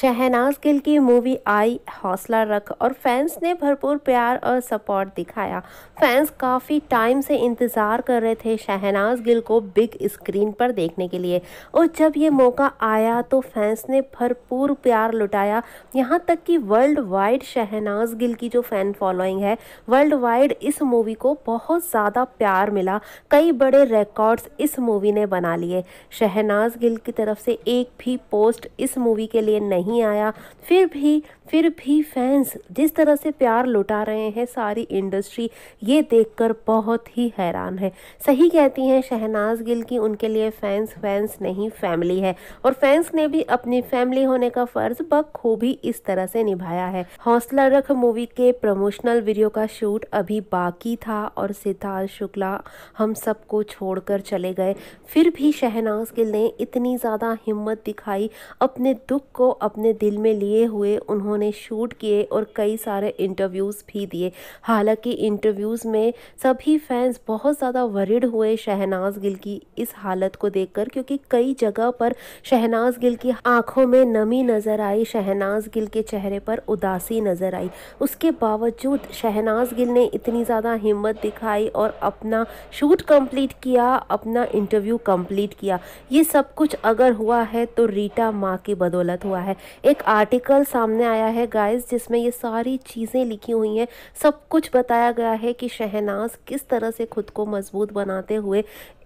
शहनाज गिल की मूवी आई हौसला रख और फैंस ने भरपूर प्यार और सपोर्ट दिखाया फैंस काफ़ी टाइम से इंतज़ार कर रहे थे शहनाज गिल को बिग स्क्रीन पर देखने के लिए और जब ये मौका आया तो फैंस ने भरपूर प्यार लुटाया यहाँ तक कि वर्ल्ड वाइड शहनाज गिल की जो फ़ैन फॉलोइंग है वर्ल्ड वाइड इस मूवी को बहुत ज़्यादा प्यार मिला कई बड़े रिकॉर्ड्स इस मूवी ने बना लिए शहनाज गिल की तरफ से एक भी पोस्ट इस मूवी के लिए नहीं नहीं आया फिर भी फिर भी फैंस जिस तरह से प्यार लुटा रहे हैं सारी इंडस्ट्री ये देखकर बहुत ही हैरान है सही कहती हैं शहनाज गिल की उनके लिए फैंस फैंस नहीं फैमिली है और फैंस ने भी अपनी फैमिली होने का फर्ज बखूबी इस तरह से निभाया है हौसला रख मूवी के प्रमोशनल वीडियो का शूट अभी बाकी था और सिद्धार्थ शुक्ला हम सबको छोड़कर चले गए फिर भी शहनाज गिल ने इतनी ज़्यादा हिम्मत दिखाई अपने दुख को अपने दिल में लिए हुए उन्होंने शूट किए और कई सारे इंटरव्यूज़ भी दिए हालांकि इंटरव्यूज़ में सभी फैंस बहुत ज़्यादा वरिड हुए शहनाज गिल की इस हालत को देखकर क्योंकि कई जगह पर शहनाज गिल की आंखों में नमी नज़र आई शहनाज गिल के चेहरे पर उदासी नज़र आई उसके बावजूद शहनाज गिल ने इतनी ज़्यादा हिम्मत दिखाई और अपना शूट कंप्लीट किया अपना इंटरव्यू कंप्लीट किया ये सब कुछ अगर हुआ है तो रीटा माँ की बदौलत हुआ है एक आर्टिकल सामने आया है गाइस जिसमें ये सारी चीज़ें लिखी हुई हैं सब कुछ बताया गया है कि शहनाज किस तरह से खुद को मजबूत बनाते हुए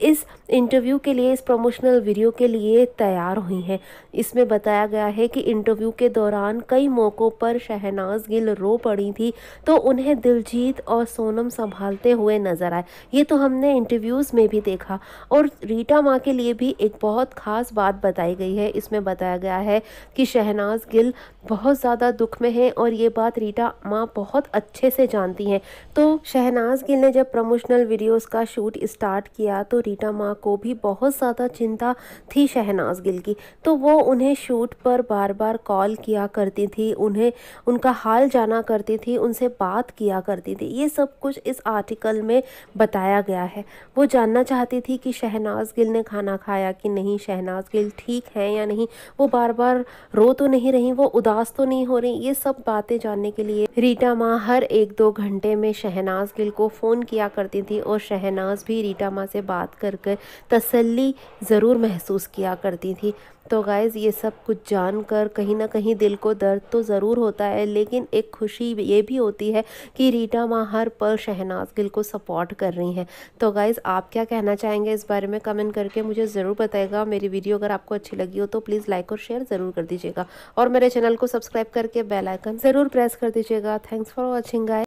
इस इंटरव्यू के लिए इस प्रमोशनल वीडियो के लिए तैयार हुई हैं इसमें बताया गया है कि इंटरव्यू के दौरान कई मौक़ों पर शहनाज गिल रो पड़ी थी तो उन्हें दिलजीत और सोनम संभालते हुए नज़र आए ये तो हमने इंटरव्यूज़ में भी देखा और रीटा माँ के लिए भी एक बहुत ख़ास बात बताई गई है इसमें बताया गया है कि शह शहनाज गिल बहुत ज़्यादा दुख में है और ये बात रीटा माँ बहुत अच्छे से जानती हैं तो शहनाज गिल ने जब प्रमोशनल वीडियोस का शूट स्टार्ट किया तो रीटा माँ को भी बहुत ज़्यादा चिंता थी शहनाज गिल की तो वो उन्हें शूट पर बार बार कॉल किया करती थी उन्हें उनका हाल जाना करती थी उनसे बात किया करती थी ये सब कुछ इस आर्टिकल में बताया गया है वो जानना चाहती थी कि शहनाज गिल ने खाना खाया कि नहीं शहनाज गिल ठीक हैं या नहीं वो बार बार रो तो नहीं रही वो उदास तो नहीं हो रही ये सब बातें जानने के लिए रीटा माँ हर एक दो घंटे में शहनाज गिल को फ़ोन किया करती थी और शहनाज भी रीटा माँ से बात कर कर तसली ज़रूर महसूस किया करती थी तो गाइज़ ये सब कुछ जानकर कहीं ना कहीं दिल को दर्द तो ज़रूर होता है लेकिन एक खुशी ये भी होती है कि रीटा माँ हर पल शहनाज गिल को सपोर्ट कर रही हैं तो गाइज़ आप क्या कहना चाहेंगे इस बारे में कमेंट करके मुझे ज़रूर बताएगा मेरी वीडियो अगर आपको अच्छी लगी हो तो प्लीज़ लाइक और शेयर ज़रूर कर दीजिएगा कीजिएगा और मेरे चैनल को सब्सक्राइब करके बेल आइकन जरूर प्रेस कर दीजिएगा थैंक्स फॉर वॉचिंग गाय